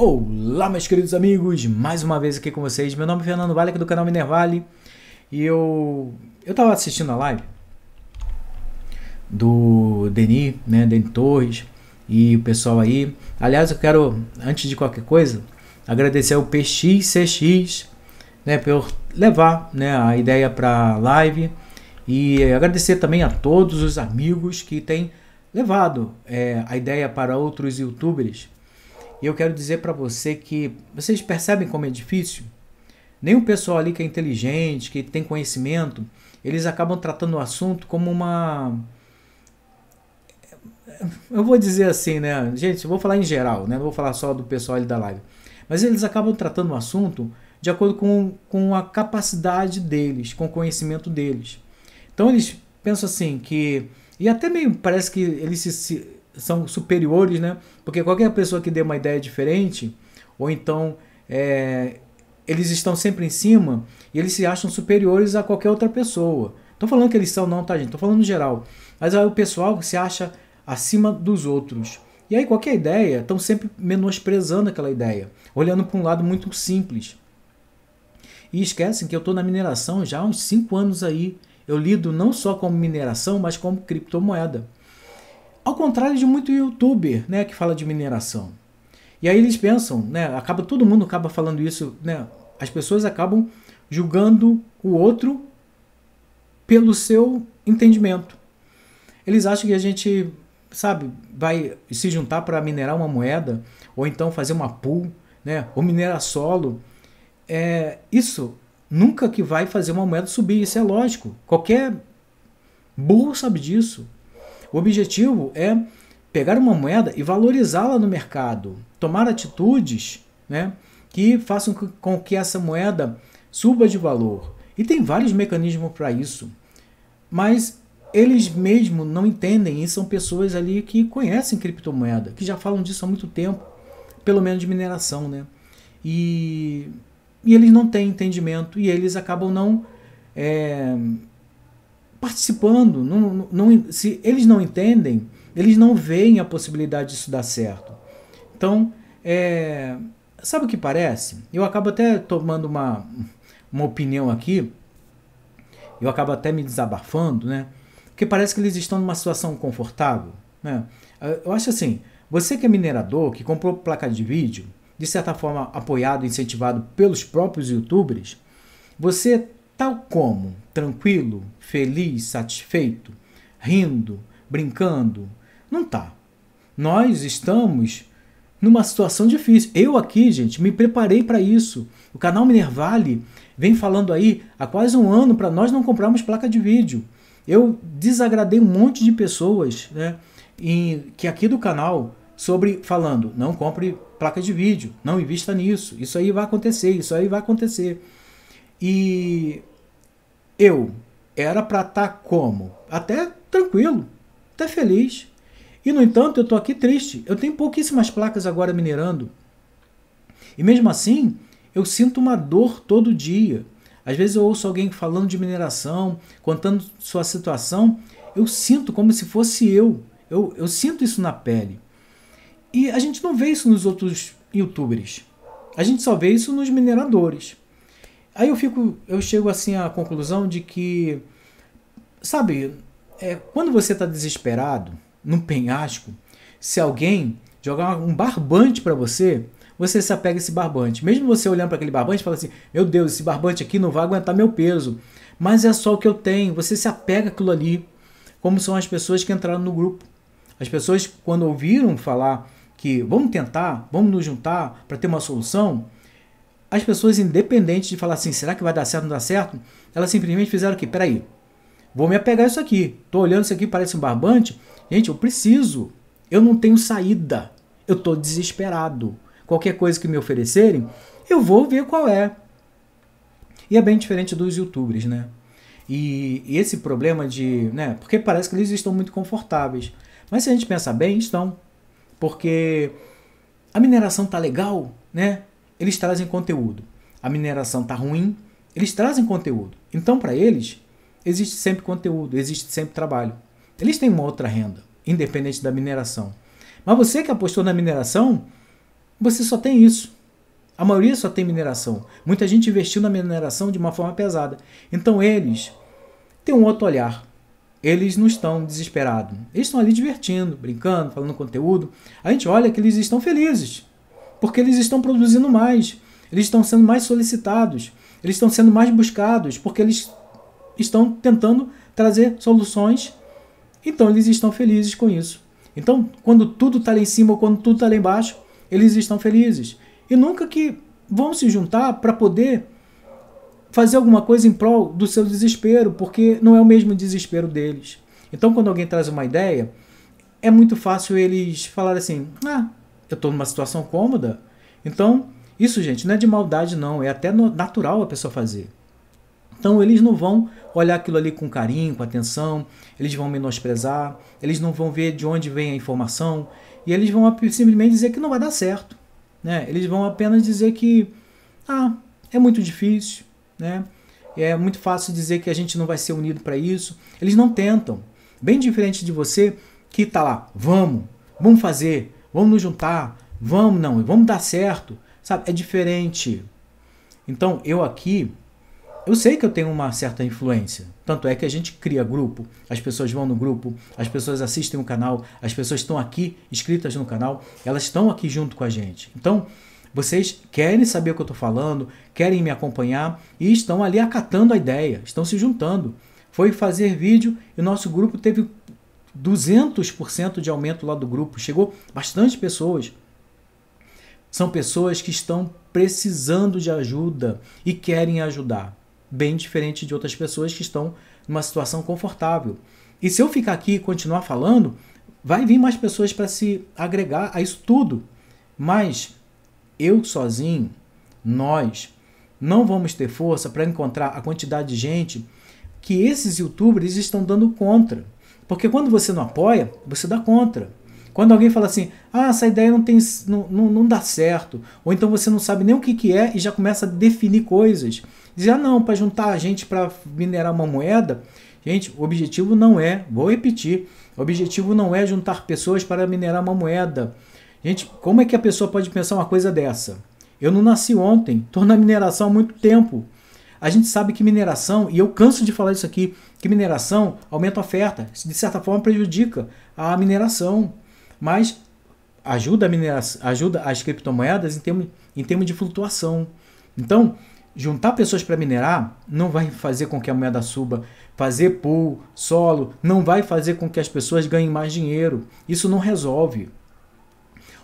Olá, meus queridos amigos, mais uma vez aqui com vocês. Meu nome é Fernando Vale, aqui do canal Minervale. E eu eu tava assistindo a live do Deni, né, Deni Torres e o pessoal aí. Aliás, eu quero antes de qualquer coisa agradecer ao PXCX, né, por levar, né, a ideia para live e agradecer também a todos os amigos que têm levado é, a ideia para outros youtubers e eu quero dizer para você que vocês percebem como é difícil? Nenhum pessoal ali que é inteligente, que tem conhecimento, eles acabam tratando o assunto como uma. Eu vou dizer assim, né? Gente, eu vou falar em geral, né? Não vou falar só do pessoal ali da live. Mas eles acabam tratando o assunto de acordo com, com a capacidade deles, com o conhecimento deles. Então eles pensam assim que. E até meio parece que eles se, se são superiores, né? Porque qualquer pessoa que dê uma ideia diferente, ou então é, eles estão sempre em cima e eles se acham superiores a qualquer outra pessoa. Tô falando que eles são não, tá gente? Tô falando no geral. Mas aí o pessoal se acha acima dos outros. E aí qualquer ideia, estão sempre menosprezando aquela ideia, olhando para um lado muito simples. E esquecem que eu estou na mineração já há uns 5 anos aí. Eu lido não só como mineração, mas como criptomoeda. Ao contrário de muito youtuber, né, que fala de mineração. E aí eles pensam, né, acaba todo mundo acaba falando isso, né? As pessoas acabam julgando o outro pelo seu entendimento. Eles acham que a gente, sabe, vai se juntar para minerar uma moeda ou então fazer uma pool, né, ou minerar solo. É, isso nunca que vai fazer uma moeda subir, isso é lógico. Qualquer burro sabe disso. O objetivo é pegar uma moeda e valorizá-la no mercado, tomar atitudes né, que façam com que essa moeda suba de valor. E tem vários mecanismos para isso, mas eles mesmo não entendem e são pessoas ali que conhecem criptomoeda, que já falam disso há muito tempo, pelo menos de mineração, né? E, e eles não têm entendimento e eles acabam não é, participando. Não, não, se eles não entendem, eles não veem a possibilidade disso dar certo. Então, é, sabe o que parece? Eu acabo até tomando uma, uma opinião aqui, eu acabo até me desabafando, né? Porque parece que eles estão numa situação confortável. Né? Eu acho assim, você que é minerador, que comprou placa de vídeo, de certa forma apoiado, incentivado pelos próprios youtubers, você, tal como tranquilo, feliz, satisfeito, rindo, brincando. Não tá. Nós estamos numa situação difícil. Eu aqui, gente, me preparei para isso. O canal Minervale vem falando aí há quase um ano para nós não comprarmos placa de vídeo. Eu desagradei um monte de pessoas, né, em, que aqui do canal sobre falando, não compre placa de vídeo, não invista nisso, isso aí vai acontecer, isso aí vai acontecer. E eu era para estar tá como? Até tranquilo, até feliz. E no entanto, eu estou aqui triste. Eu tenho pouquíssimas placas agora minerando. E mesmo assim, eu sinto uma dor todo dia. Às vezes eu ouço alguém falando de mineração, contando sua situação, eu sinto como se fosse eu. Eu, eu sinto isso na pele. E a gente não vê isso nos outros youtubers. A gente só vê isso nos mineradores. Aí eu fico, eu chego assim à conclusão de que, sabe, é, quando você está desesperado, num penhasco, se alguém jogar um barbante para você, você se apega a esse barbante. Mesmo você olhando para aquele barbante, fala assim: meu Deus, esse barbante aqui não vai aguentar meu peso. Mas é só o que eu tenho. Você se apega àquilo ali, como são as pessoas que entraram no grupo. As pessoas, quando ouviram falar que vamos tentar, vamos nos juntar para ter uma solução, as pessoas, independentes de falar assim, será que vai dar certo ou não dá certo, elas simplesmente fizeram o quê? Peraí, vou me apegar a isso aqui. Tô olhando isso aqui, parece um barbante. Gente, eu preciso. Eu não tenho saída. Eu tô desesperado. Qualquer coisa que me oferecerem, eu vou ver qual é. E é bem diferente dos youtubers, né? E, e esse problema de. Né, porque parece que eles estão muito confortáveis. Mas se a gente pensar bem, estão. Porque a mineração tá legal, né? eles trazem conteúdo. A mineração está ruim, eles trazem conteúdo. Então, para eles, existe sempre conteúdo, existe sempre trabalho. Eles têm uma outra renda, independente da mineração. Mas você que apostou na mineração, você só tem isso. A maioria só tem mineração. Muita gente investiu na mineração de uma forma pesada. Então, eles têm um outro olhar eles não estão desesperados. Eles estão ali divertindo, brincando, falando conteúdo. A gente olha que eles estão felizes porque eles estão produzindo mais, eles estão sendo mais solicitados, eles estão sendo mais buscados, porque eles estão tentando trazer soluções, então eles estão felizes com isso. Então, quando tudo está lá em cima ou quando tudo está lá embaixo, eles estão felizes. E nunca que vão se juntar para poder fazer alguma coisa em prol do seu desespero, porque não é o mesmo desespero deles. Então, quando alguém traz uma ideia, é muito fácil eles falar assim: ah, eu estou numa situação cômoda. Então, isso, gente, não é de maldade, não. É até natural a pessoa fazer. Então, eles não vão olhar aquilo ali com carinho, com atenção, eles vão menosprezar, eles não vão ver de onde vem a informação e eles vão simplesmente dizer que não vai dar certo. Né? Eles vão apenas dizer que ah, é muito difícil, né? é muito fácil dizer que a gente não vai ser unido para isso. Eles não tentam. Bem diferente de você que está lá, vamos, vamos fazer, vamos nos juntar, vamos, não, vamos dar certo, sabe? É diferente. Então, eu aqui, eu sei que eu tenho uma certa influência. Tanto é que a gente cria grupo, as pessoas vão no grupo, as pessoas assistem o canal, as pessoas estão aqui inscritas no canal, elas estão aqui junto com a gente. Então, vocês querem saber o que eu estou falando, querem me acompanhar e estão ali acatando a ideia, estão se juntando. Foi fazer vídeo e o nosso grupo teve 200% de aumento lá do grupo. Chegou bastante pessoas. São pessoas que estão precisando de ajuda e querem ajudar. Bem diferente de outras pessoas que estão numa situação confortável. E se eu ficar aqui e continuar falando, vai vir mais pessoas para se agregar a isso tudo. Mas eu sozinho, nós, não vamos ter força para encontrar a quantidade de gente que esses youtubers estão dando contra. Porque quando você não apoia, você dá contra. Quando alguém fala assim, ah, essa ideia não, tem, não, não, não dá certo, ou então você não sabe nem o que, que é e já começa a definir coisas. Dizer, ah, não, para juntar a gente para minerar uma moeda, gente, o objetivo não é, vou repetir, o objetivo não é juntar pessoas para minerar uma moeda. Gente, como é que a pessoa pode pensar uma coisa dessa? Eu não nasci ontem, estou na mineração há muito tempo. A gente sabe que mineração, e eu canso de falar isso aqui, que mineração aumenta a oferta, de certa forma prejudica a mineração, mas ajuda a mineração, ajuda as criptomoedas em termos em termo de flutuação. Então, juntar pessoas para minerar não vai fazer com que a moeda suba. Fazer pool, solo, não vai fazer com que as pessoas ganhem mais dinheiro. Isso não resolve.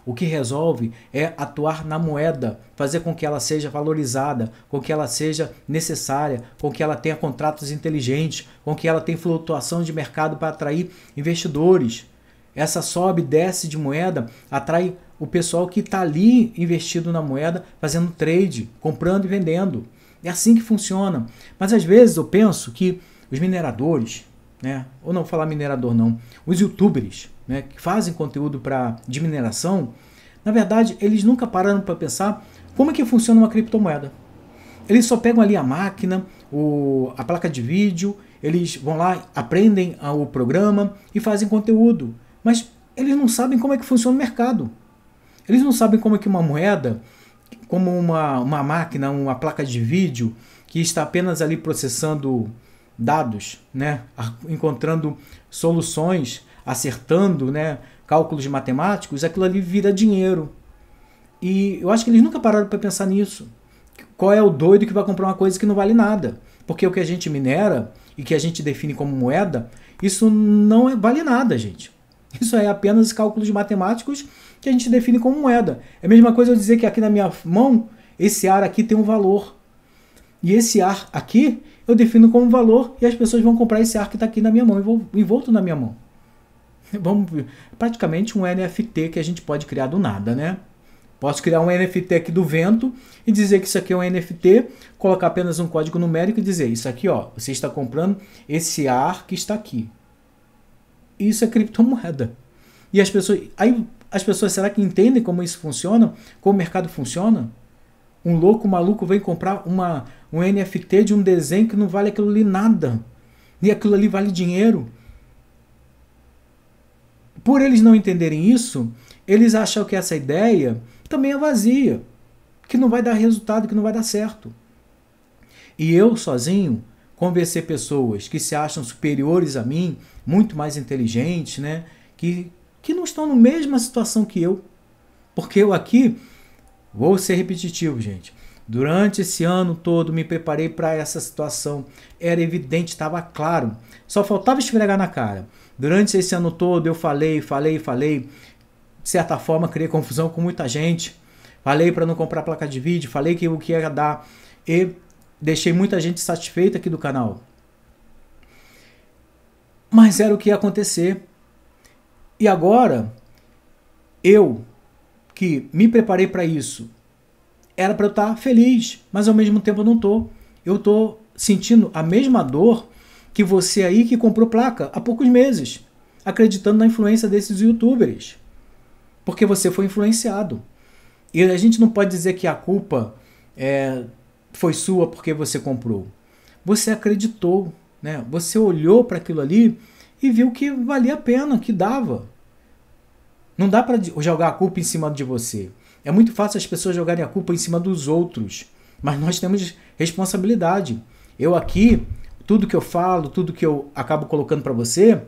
O que resolve é atuar na moeda, fazer com que ela seja valorizada, com que ela seja necessária, com que ela tenha contratos inteligentes, com que ela tenha flutuação de mercado para atrair investidores. Essa sobe e desce de moeda atrai o pessoal que está ali investido na moeda, fazendo trade, comprando e vendendo. É assim que funciona. Mas às vezes eu penso que os mineradores, né? Ou não falar minerador não, os youtubers, né, que fazem conteúdo para de mineração, na verdade eles nunca pararam para pensar como é que funciona uma criptomoeda. Eles só pegam ali a máquina, o, a placa de vídeo, eles vão lá, aprendem o programa e fazem conteúdo. Mas eles não sabem como é que funciona o mercado. Eles não sabem como é que uma moeda, como uma, uma máquina, uma placa de vídeo, que está apenas ali processando dados, né? encontrando soluções acertando né, cálculos matemáticos, aquilo ali vira dinheiro. E eu acho que eles nunca pararam para pensar nisso. Qual é o doido que vai comprar uma coisa que não vale nada? Porque o que a gente minera e que a gente define como moeda, isso não é, vale nada, gente. Isso é apenas cálculos matemáticos que a gente define como moeda. É a mesma coisa eu dizer que aqui na minha mão, esse ar aqui tem um valor. E esse ar aqui eu defino como valor e as pessoas vão comprar esse ar que está aqui na minha mão, envolto na minha mão. vamos, praticamente um NFT que a gente pode criar do nada, né? Posso criar um NFT aqui do vento e dizer que isso aqui é um NFT, colocar apenas um código numérico e dizer isso aqui, ó, você está comprando esse ar que está aqui. Isso é criptomoeda. E as pessoas, aí as pessoas será que entendem como isso funciona? Como o mercado funciona? Um louco maluco vem comprar uma um NFT de um desenho que não vale aquilo ali nada. E aquilo ali vale dinheiro. Por eles não entenderem isso, eles acham que essa ideia também é vazia, que não vai dar resultado, que não vai dar certo. E eu sozinho convencer pessoas que se acham superiores a mim, muito mais inteligentes, né? Que, que não estão na mesma situação que eu. Porque eu aqui, vou ser repetitivo, gente. Durante esse ano todo me preparei para essa situação. Era evidente, estava claro. Só faltava esfregar na cara. Durante esse ano todo eu falei, falei, falei, de certa forma criei confusão com muita gente. Falei para não comprar placa de vídeo, falei que o que ia dar e deixei muita gente satisfeita aqui do canal. Mas era o que ia acontecer. E agora eu que me preparei para isso, era para eu estar tá feliz, mas ao mesmo tempo eu não tô. Eu tô sentindo a mesma dor que você aí que comprou placa há poucos meses, acreditando na influência desses youtubers. Porque você foi influenciado. E a gente não pode dizer que a culpa é, foi sua porque você comprou. Você acreditou, né? Você olhou para aquilo ali e viu que valia a pena, que dava. Não dá para jogar a culpa em cima de você. É muito fácil as pessoas jogarem a culpa em cima dos outros, mas nós temos responsabilidade. Eu aqui tudo que eu falo, tudo que eu acabo colocando para você,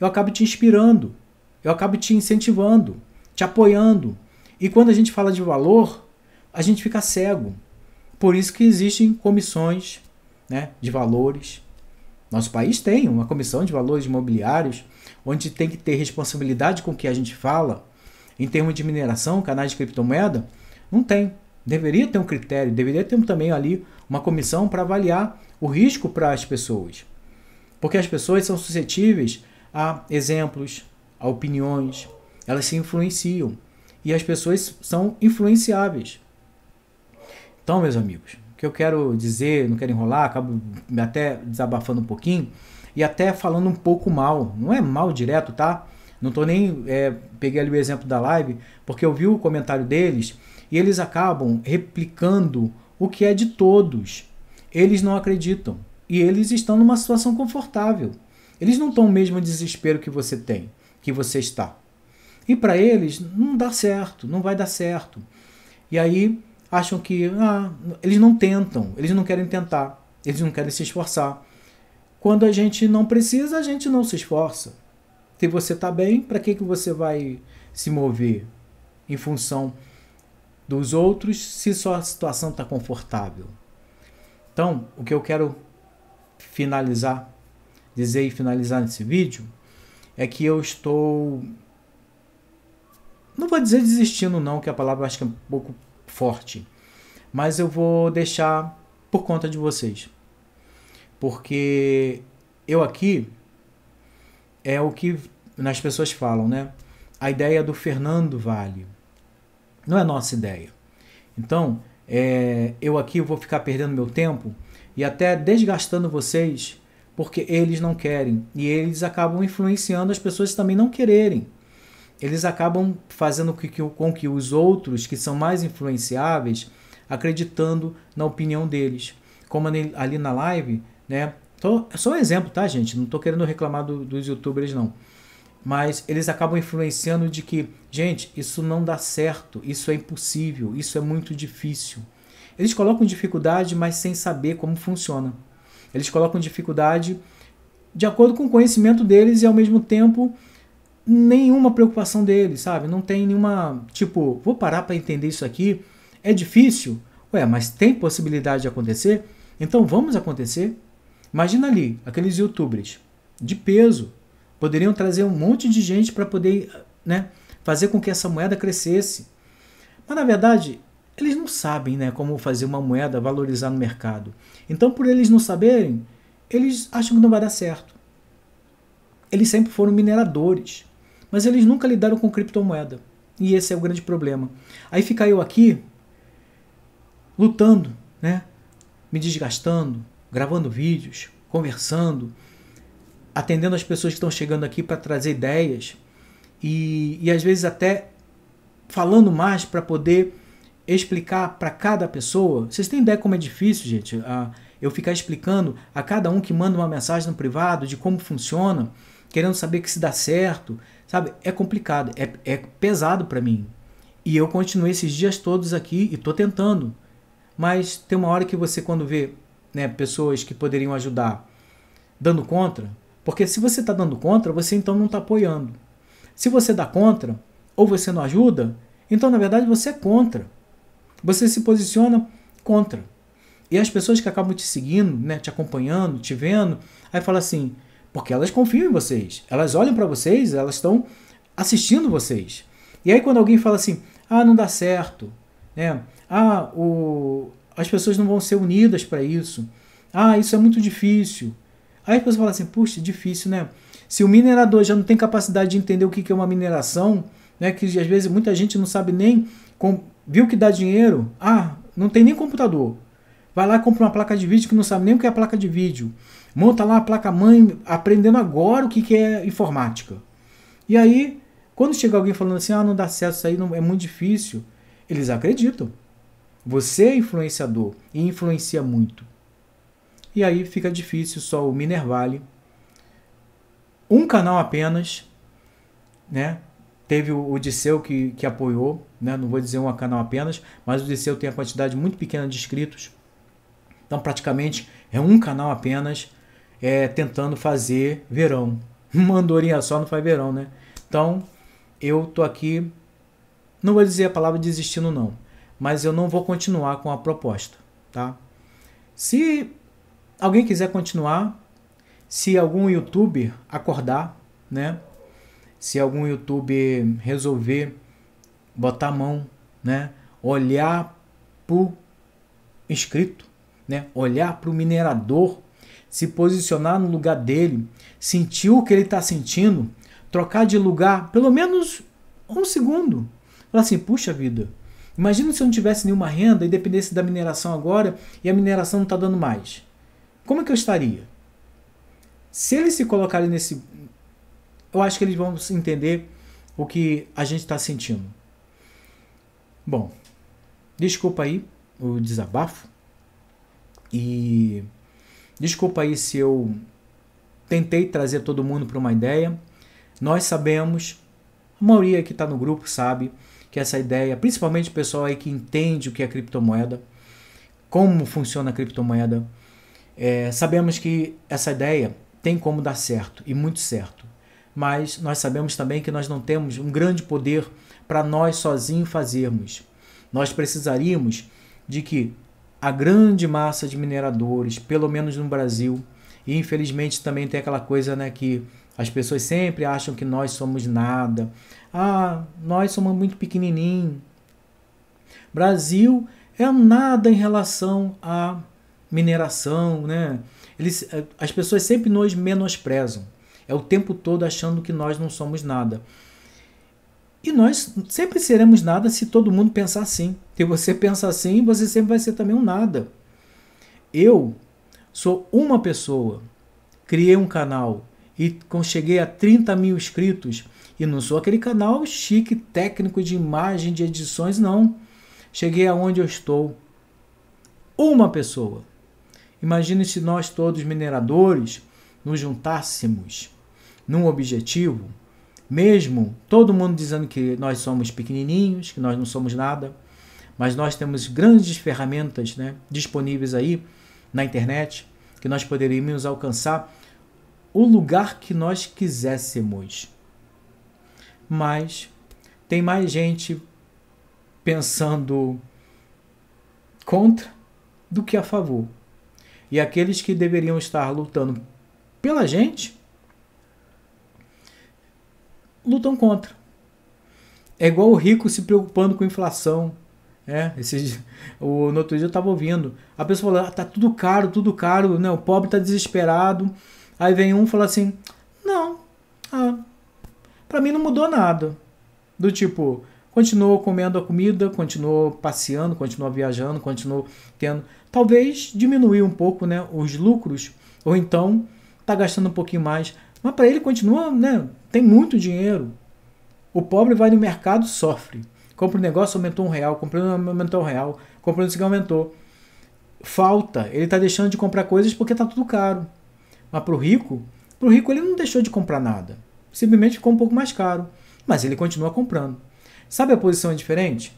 eu acabo te inspirando, eu acabo te incentivando, te apoiando. E quando a gente fala de valor, a gente fica cego. Por isso que existem comissões né, de valores. Nosso país tem uma comissão de valores imobiliários, onde tem que ter responsabilidade com o que a gente fala. Em termos de mineração, canais de criptomoeda, não tem. Deveria ter um critério, deveria ter também ali uma comissão para avaliar o risco para as pessoas. Porque as pessoas são suscetíveis a exemplos, a opiniões, elas se influenciam e as pessoas são influenciáveis. Então, meus amigos, o que eu quero dizer, não quero enrolar, acabo até desabafando um pouquinho e até falando um pouco mal. Não é mal direto, tá? Não tô nem. É, peguei ali o exemplo da live, porque eu vi o comentário deles e eles acabam replicando o que é de todos. Eles não acreditam. E eles estão numa situação confortável. Eles não estão mesmo no desespero que você tem, que você está. E para eles não dá certo, não vai dar certo. E aí acham que ah, eles não tentam, eles não querem tentar, eles não querem se esforçar. Quando a gente não precisa, a gente não se esforça. Se você está bem, para que, que você vai se mover em função dos outros se só a situação está confortável? Então, o que eu quero finalizar, dizer e finalizar nesse vídeo, é que eu estou. Não vou dizer desistindo, não, que a palavra acho que é um pouco forte. Mas eu vou deixar por conta de vocês. Porque eu aqui é o que as pessoas falam, né? A ideia do Fernando Vale. Não é nossa ideia. Então, é, eu aqui vou ficar perdendo meu tempo e até desgastando vocês porque eles não querem e eles acabam influenciando as pessoas também não quererem. Eles acabam fazendo com que, com que os outros que são mais influenciáveis acreditando na opinião deles. Como ali na live, né? Tô, é só um exemplo, tá, gente? Não estou querendo reclamar do, dos youtubers, não mas eles acabam influenciando de que, gente, isso não dá certo, isso é impossível, isso é muito difícil. Eles colocam dificuldade, mas sem saber como funciona. Eles colocam dificuldade de acordo com o conhecimento deles e ao mesmo tempo nenhuma preocupação deles, sabe? Não tem nenhuma, tipo, vou parar para entender isso aqui, é difícil? Ué, mas tem possibilidade de acontecer? Então vamos acontecer? Imagina ali, aqueles youtubers de peso, Poderiam trazer um monte de gente para poder né, fazer com que essa moeda crescesse. Mas na verdade, eles não sabem né, como fazer uma moeda valorizar no mercado. Então, por eles não saberem, eles acham que não vai dar certo. Eles sempre foram mineradores, mas eles nunca lidaram com criptomoeda. E esse é o grande problema. Aí fica eu aqui lutando, né? me desgastando, gravando vídeos, conversando, atendendo as pessoas que estão chegando aqui para trazer ideias e, e às vezes até falando mais para poder explicar para cada pessoa. Vocês têm ideia como é difícil, gente? Ah, eu ficar explicando a cada um que manda uma mensagem no privado de como funciona, querendo saber que se dá certo, sabe? É complicado, é, é pesado para mim. E eu continuei esses dias todos aqui e tô tentando. Mas tem uma hora que você, quando vê né, pessoas que poderiam ajudar dando contra, porque se você está dando contra, você então não está apoiando. Se você dá contra, ou você não ajuda, então na verdade você é contra. Você se posiciona contra. E as pessoas que acabam te seguindo, né, te acompanhando, te vendo, aí fala assim, porque elas confiam em vocês, elas olham para vocês, elas estão assistindo vocês. E aí quando alguém fala assim, ah, não dá certo, né? Ah, o, as pessoas não vão ser unidas para isso. Ah, isso é muito difícil. Aí as pessoas falam assim, puxa, difícil, né? Se o minerador já não tem capacidade de entender o que é uma mineração, né? Que às vezes muita gente não sabe nem. Com, viu que dá dinheiro? Ah, não tem nem computador. Vai lá e compra uma placa de vídeo que não sabe nem o que é placa de vídeo. Monta lá a placa-mãe aprendendo agora o que, que é informática. E aí, quando chega alguém falando assim, ah, não dá certo isso aí, não, é muito difícil, eles acreditam. Você é influenciador e influencia muito. E aí fica difícil só o Minervale. Um canal apenas, né? Teve o Odisseu que, que apoiou, né? não vou dizer um canal apenas, mas o Odisseu tem a quantidade muito pequena de inscritos. Então praticamente é um canal apenas é, tentando fazer verão. Uma andorinha só não faz verão, né? Então eu tô aqui, não vou dizer a palavra desistindo não, mas eu não vou continuar com a proposta, tá? Se alguém quiser continuar, se algum youtuber acordar, né? Se algum youtuber resolver botar a mão, né? Olhar pro inscrito, né? Olhar pro minerador, se posicionar no lugar dele, sentir o que ele está sentindo, trocar de lugar pelo menos um segundo. Falar assim, puxa vida, imagina se eu não tivesse nenhuma renda e dependesse da mineração agora e a mineração não está dando mais. Como é que eu estaria? Se eles se colocarem nesse. Eu acho que eles vão entender o que a gente está sentindo. Bom, desculpa aí o desabafo. E desculpa aí se eu tentei trazer todo mundo para uma ideia. Nós sabemos, a maioria que está no grupo sabe, que essa ideia, principalmente o pessoal aí que entende o que é criptomoeda, como funciona a criptomoeda, é, sabemos que essa ideia tem como dar certo e muito certo, mas nós sabemos também que nós não temos um grande poder para nós sozinhos fazermos. Nós precisaríamos de que a grande massa de mineradores, pelo menos no Brasil, e infelizmente também tem aquela coisa né, que as pessoas sempre acham que nós somos nada. Ah, nós somos muito pequenininho. Brasil é nada em relação a mineração, né? Eles, eh, as pessoas sempre nos menosprezam. É o tempo todo achando que nós não somos nada. E nós sempre seremos nada se todo mundo pensar assim. Se você pensar assim, você sempre vai ser também um nada. Eu sou uma pessoa, criei um canal e cheguei a 30 mil inscritos. E não sou aquele canal chique, técnico de imagem, de edições, não. Cheguei aonde eu estou. Uma pessoa. Imagine se nós todos mineradores nos juntássemos num objetivo, mesmo todo mundo dizendo que nós somos pequenininhos, que nós não somos nada, mas nós temos grandes ferramentas né, disponíveis aí na internet que nós poderíamos alcançar o lugar que nós quiséssemos. Mas tem mais gente pensando contra do que a favor. E aqueles que deveriam estar lutando pela gente lutam contra. É igual o rico se preocupando com inflação. É, esse o, no outro dia eu estava ouvindo. A pessoa falando, ah, tá tudo caro, tudo caro, né? o pobre está desesperado. Aí vem um e fala assim, não, ah, para mim não mudou nada. Do tipo, Continuou comendo a comida, continuou passeando, continuou viajando, continuou tendo. Talvez diminuir um pouco né, os lucros, ou então está gastando um pouquinho mais. Mas para ele continua, né? Tem muito dinheiro. O pobre vai no mercado, sofre. Compra um negócio, aumentou um real. comprando aumentou um real. comprando um aumentou. Falta. Ele está deixando de comprar coisas porque está tudo caro. Mas para o rico, para o rico ele não deixou de comprar nada. Simplesmente ficou um pouco mais caro. Mas ele continua comprando. Sabe a posição é diferente?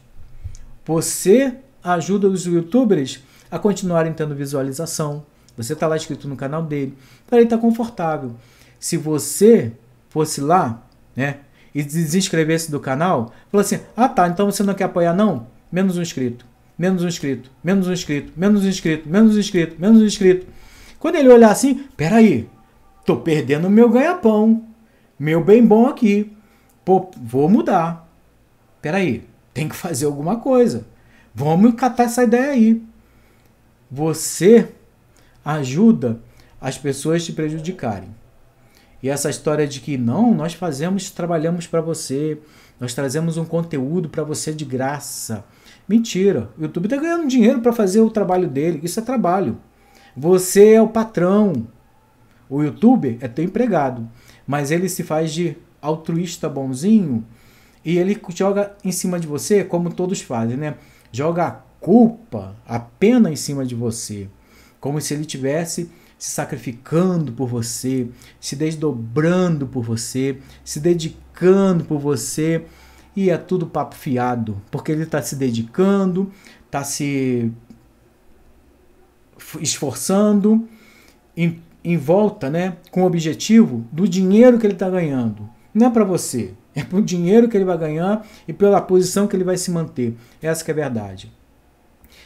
Você ajuda os youtubers a continuarem tendo visualização. Você está lá inscrito no canal dele. Para ele estar tá confortável. Se você fosse lá, né? E desinscrevesse do canal, falou assim: ah tá, então você não quer apoiar, não? Menos um inscrito, menos um inscrito, menos um inscrito, menos um inscrito, menos um inscrito, menos um inscrito. Quando ele olhar assim, peraí, tô perdendo meu ganha-pão, meu bem bom aqui. Pô, vou mudar peraí, tem que fazer alguma coisa. Vamos catar essa ideia aí. Você ajuda as pessoas te prejudicarem. E essa história de que não, nós fazemos, trabalhamos para você, nós trazemos um conteúdo para você de graça. Mentira. O YouTube está ganhando dinheiro para fazer o trabalho dele. Isso é trabalho. Você é o patrão. O YouTube é teu empregado, mas ele se faz de altruísta bonzinho e ele joga em cima de você, como todos fazem, né? Joga a culpa, a pena em cima de você, como se ele tivesse se sacrificando por você, se desdobrando por você, se dedicando por você, e é tudo papo fiado, porque ele está se dedicando, está se esforçando em, em volta, né, com o objetivo do dinheiro que ele está ganhando. Não é para você, é pelo dinheiro que ele vai ganhar e pela posição que ele vai se manter. Essa que é a verdade.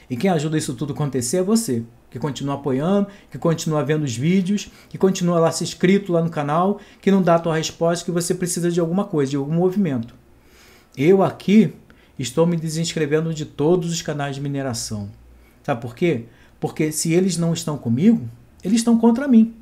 E quem ajuda isso tudo acontecer é você, que continua apoiando, que continua vendo os vídeos, que continua lá se inscrito lá no canal, que não dá a tua resposta que você precisa de alguma coisa, de algum movimento. Eu aqui estou me desinscrevendo de todos os canais de mineração. Sabe por quê? Porque se eles não estão comigo, eles estão contra mim.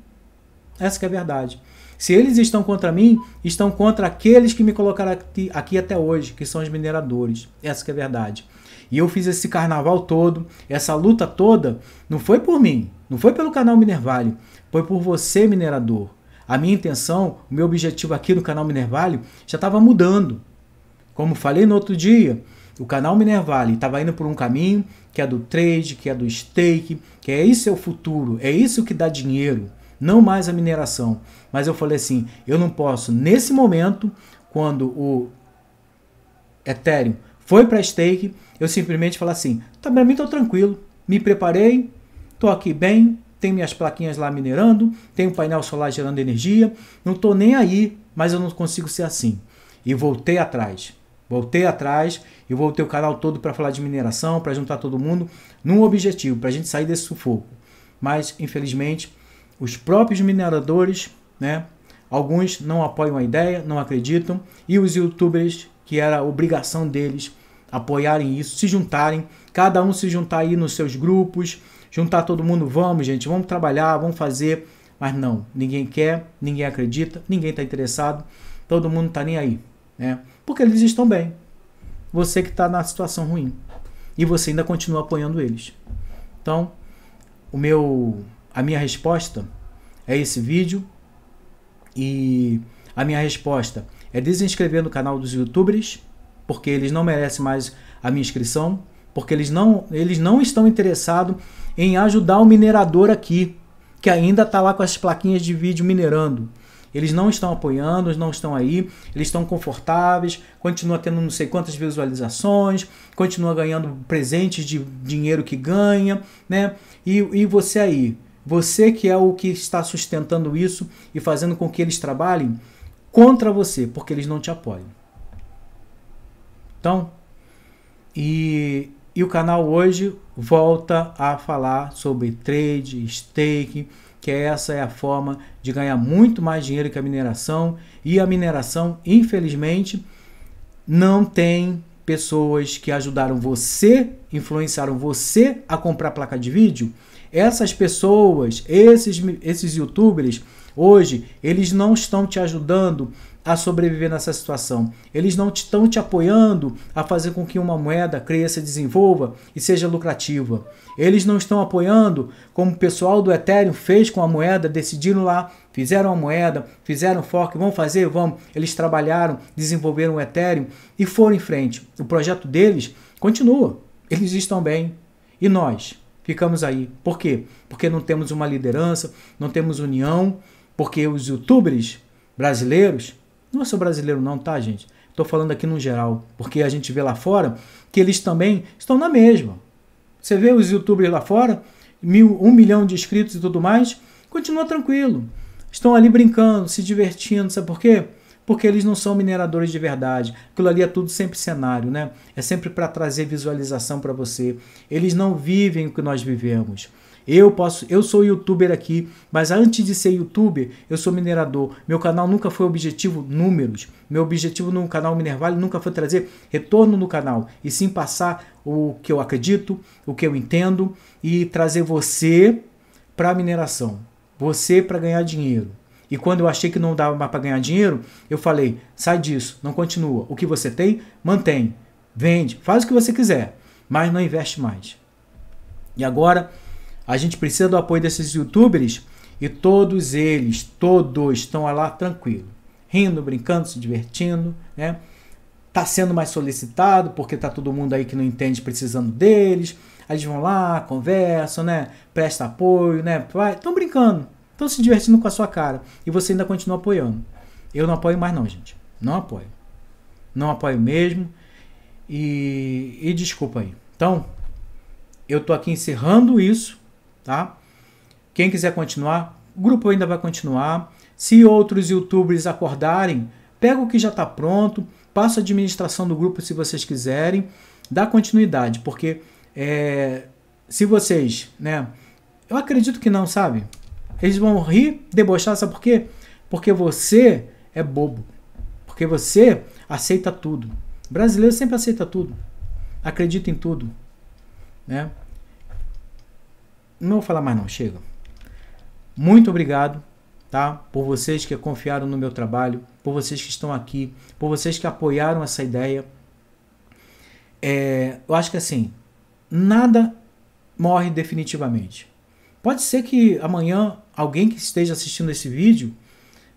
Essa é a verdade. Se eles estão contra mim, estão contra aqueles que me colocaram aqui, aqui até hoje, que são os mineradores. Essa é a verdade. E eu fiz esse carnaval todo, essa luta toda, não foi por mim, não foi pelo canal Minervale, foi por você, minerador. A minha intenção, o meu objetivo aqui no canal Minervale já estava mudando. Como falei no outro dia, o canal Minervale estava indo por um caminho que é do trade, que é do stake, que é isso é o futuro, é isso que dá dinheiro não mais a mineração. Mas eu falei assim: eu não posso, nesse momento, quando o Ethereum foi para stake, eu simplesmente falar assim: tá, para mim, estou tranquilo, me preparei, estou aqui bem, tenho minhas plaquinhas lá minerando, tenho um painel solar gerando energia, não estou nem aí, mas eu não consigo ser assim. E voltei atrás. Voltei atrás e voltei o canal todo para falar de mineração, para juntar todo mundo num objetivo, para a gente sair desse sufoco. Mas, infelizmente, os próprios mineradores, né? Alguns não apoiam a ideia, não acreditam, e os youtubers, que era obrigação deles apoiarem isso, se juntarem, cada um se juntar aí nos seus grupos, juntar todo mundo, vamos, gente, vamos trabalhar, vamos fazer, mas não, ninguém quer, ninguém acredita, ninguém está interessado, todo mundo está nem aí, né? Porque eles estão bem. Você que está na situação ruim e você ainda continua apoiando eles. Então, o meu a minha resposta é esse vídeo e a minha resposta é desinscrever no canal dos youtubers, porque eles não merecem mais a minha inscrição, porque eles não, eles não estão interessados em ajudar o minerador aqui, que ainda está lá com as plaquinhas de vídeo minerando. Eles não estão apoiando, eles não estão aí, eles estão confortáveis, continua tendo não sei quantas visualizações, continua ganhando presentes de dinheiro que ganha, né? E, e você aí, você que é o que está sustentando isso e fazendo com que eles trabalhem contra você, porque eles não te apoiam. Então, e, e o canal hoje volta a falar sobre trade, stake, que essa é a forma de ganhar muito mais dinheiro que a mineração. E a mineração, infelizmente, não tem pessoas que ajudaram você, influenciaram você a comprar placa de vídeo essas pessoas, esses, esses youtubers, hoje, eles não estão te ajudando a sobreviver nessa situação. Eles não estão te apoiando a fazer com que uma moeda cresça, desenvolva e seja lucrativa. Eles não estão apoiando como o pessoal do Ethereum fez com a moeda, decidiram lá, fizeram a moeda, fizeram fork, vão fazer, vão. Eles trabalharam, desenvolveram o Ethereum e foram em frente. O projeto deles continua. Eles estão bem. E nós? Ficamos aí. Por quê? Porque não temos uma liderança, não temos união, porque os youtubers brasileiros, não é sou brasileiro não, tá, gente? Estou falando aqui no geral, porque a gente vê lá fora que eles também estão na mesma. Você vê os youtubers lá fora, mil, um milhão de inscritos e tudo mais, continua tranquilo. Estão ali brincando, se divertindo, sabe por quê? porque eles não são mineradores de verdade. Aquilo ali é tudo sempre cenário, né? É sempre para trazer visualização para você. Eles não vivem o que nós vivemos. Eu posso, eu sou youtuber aqui, mas antes de ser youtuber, eu sou minerador. Meu canal nunca foi objetivo números. Meu objetivo no canal Minervale nunca foi trazer retorno no canal, e sim passar o que eu acredito, o que eu entendo e trazer você para mineração, você para ganhar dinheiro. E quando eu achei que não dava mais para ganhar dinheiro, eu falei: sai disso, não continua. O que você tem, mantém. Vende, faz o que você quiser, mas não investe mais. E agora, a gente precisa do apoio desses youtubers e todos eles, todos estão lá tranquilo, rindo, brincando, se divertindo, né? Tá sendo mais solicitado porque tá todo mundo aí que não entende precisando deles. Aí eles vão lá, conversam, né? Presta apoio, né? Estão brincando, estão se divertindo com a sua cara e você ainda continua apoiando. Eu não apoio mais, não, gente. Não apoio. Não apoio mesmo. E, e desculpa aí. Então, eu tô aqui encerrando isso, tá? Quem quiser continuar, o grupo ainda vai continuar. Se outros youtubers acordarem, pega o que já está pronto, passa a administração do grupo se vocês quiserem, dá continuidade, porque é, se vocês, né? Eu acredito que não, sabe? Eles vão rir, debochar, sabe por quê? Porque você é bobo. Porque você aceita tudo. O brasileiro sempre aceita tudo. Acredita em tudo. Né? Não vou falar mais não, chega. Muito obrigado, tá? Por vocês que confiaram no meu trabalho, por vocês que estão aqui, por vocês que apoiaram essa ideia. É, eu acho que assim, nada morre definitivamente. Pode ser que amanhã alguém que esteja assistindo esse vídeo,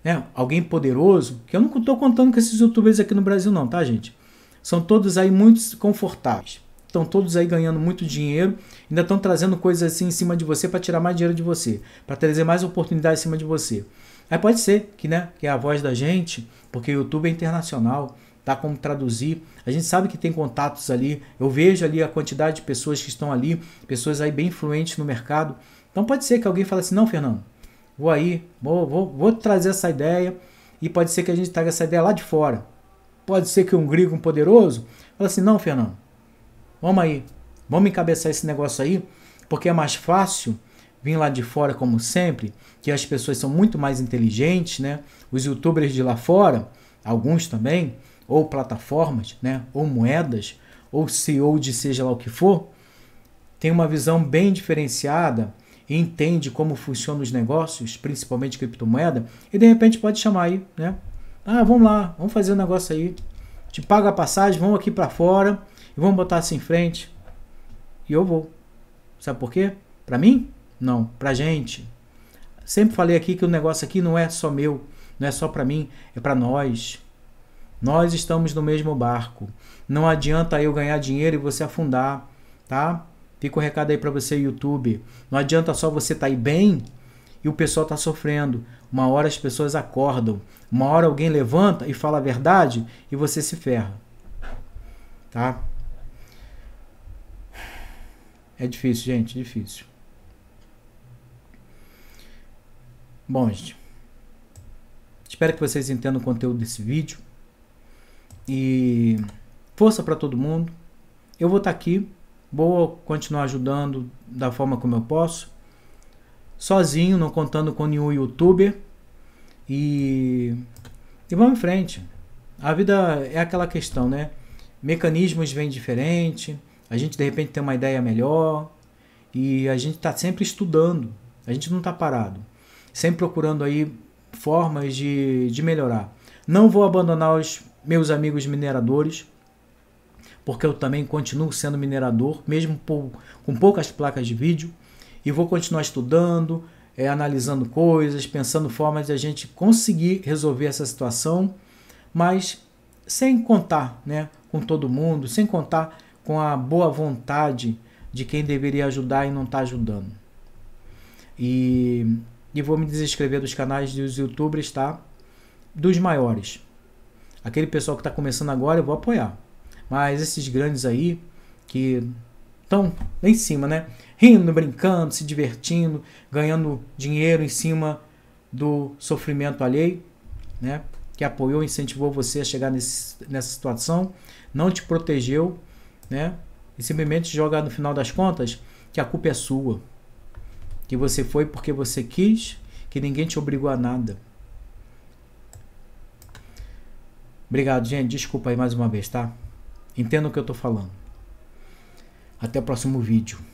né, alguém poderoso, que eu não estou contando com esses youtubers aqui no Brasil não, tá gente? São todos aí muito confortáveis. Estão todos aí ganhando muito dinheiro, ainda estão trazendo coisas assim em cima de você para tirar mais dinheiro de você, para trazer mais oportunidades em cima de você. Aí pode ser que, né, que é a voz da gente, porque o YouTube é internacional, tá como traduzir. A gente sabe que tem contatos ali, eu vejo ali a quantidade de pessoas que estão ali, pessoas aí bem influentes no mercado. Então pode ser que alguém fale assim, não, Fernando, vou aí, vou, vou, vou trazer essa ideia, e pode ser que a gente traga essa ideia lá de fora. Pode ser que um gringo, um poderoso, fale assim, não, Fernando, vamos aí, vamos encabeçar esse negócio aí, porque é mais fácil vir lá de fora, como sempre, que as pessoas são muito mais inteligentes, né? Os youtubers de lá fora, alguns também, ou plataformas, né? Ou moedas, ou CEO de seja lá o que for, tem uma visão bem diferenciada e entende como funcionam os negócios, principalmente criptomoeda, e de repente pode chamar aí, né? Ah, vamos lá, vamos fazer um negócio aí. Te paga a passagem, vamos aqui para fora e vamos botar assim em frente. E eu vou. Sabe por quê? Para mim? Não, Para gente. Sempre falei aqui que o negócio aqui não é só meu, não é só para mim, é para nós. Nós estamos no mesmo barco. Não adianta eu ganhar dinheiro e você afundar, tá? Fica o um recado aí para você, YouTube. Não adianta só você estar tá aí bem e o pessoal estar tá sofrendo. Uma hora as pessoas acordam, uma hora alguém levanta e fala a verdade e você se ferra. Tá? É difícil, gente, difícil. Bom, gente. Espero que vocês entendam o conteúdo desse vídeo. E força para todo mundo. Eu vou estar tá aqui Vou continuar ajudando da forma como eu posso. Sozinho, não contando com nenhum youtuber. E, e vamos em frente. A vida é aquela questão, né? Mecanismos vêm diferente, a gente de repente tem uma ideia melhor e a gente está sempre estudando, a gente não está parado, sempre procurando aí formas de, de melhorar. Não vou abandonar os meus amigos mineradores, porque eu também continuo sendo minerador, mesmo com poucas placas de vídeo, e vou continuar estudando, é, analisando coisas, pensando formas de a gente conseguir resolver essa situação, mas sem contar né, com todo mundo, sem contar com a boa vontade de quem deveria ajudar e não está ajudando. E, e vou me desescrever dos canais dos youtubers, tá? Dos maiores. Aquele pessoal que está começando agora, eu vou apoiar. Mas esses grandes aí que estão lá em cima, né? Rindo, brincando, se divertindo, ganhando dinheiro em cima do sofrimento alheio, né? Que apoiou, incentivou você a chegar nesse, nessa situação, não te protegeu, né? E simplesmente joga no final das contas que a culpa é sua, que você foi porque você quis, que ninguém te obrigou a nada. Obrigado, gente. Desculpa aí mais uma vez, tá? Entenda o que eu estou falando. Até o próximo vídeo.